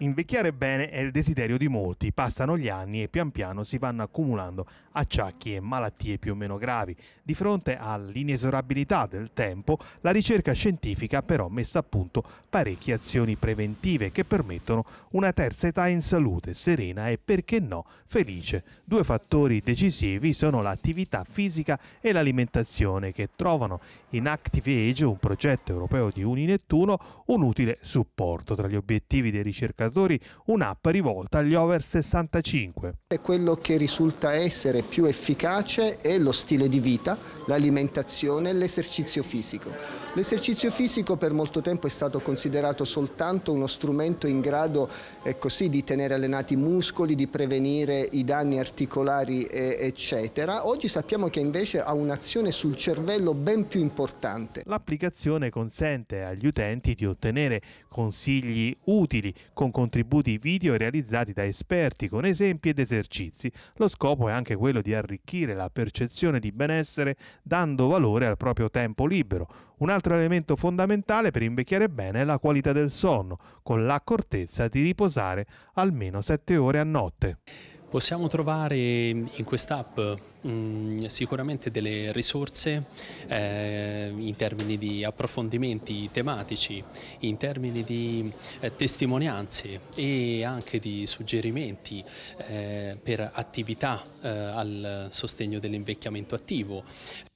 Invecchiare bene è il desiderio di molti, passano gli anni e pian piano si vanno accumulando acciacchi e malattie più o meno gravi. Di fronte all'inesorabilità del tempo, la ricerca scientifica ha però messo a punto parecchie azioni preventive che permettono una terza età in salute, serena e perché no felice. Due fattori decisivi sono l'attività fisica e l'alimentazione che trovano in Active Age, un progetto europeo di Uninettuno, un utile supporto. Tra gli obiettivi dei ricercatori giocatori un'app rivolta agli over 65. È quello che risulta essere più efficace è lo stile di vita, l'alimentazione e l'esercizio fisico. L'esercizio fisico per molto tempo è stato considerato soltanto uno strumento in grado così, ecco di tenere allenati i muscoli, di prevenire i danni articolari eccetera. Oggi sappiamo che invece ha un'azione sul cervello ben più importante. L'applicazione consente agli utenti di ottenere consigli utili con contributi video realizzati da esperti con esempi ed esercizi. Lo scopo è anche quello di arricchire la percezione di benessere dando valore al proprio tempo libero. Un altro elemento fondamentale per invecchiare bene è la qualità del sonno, con l'accortezza di riposare almeno 7 ore a notte. Possiamo trovare in quest'app mm, sicuramente delle risorse eh, in termini di approfondimenti tematici, in termini di eh, testimonianze e anche di suggerimenti eh, per attività eh, al sostegno dell'invecchiamento attivo.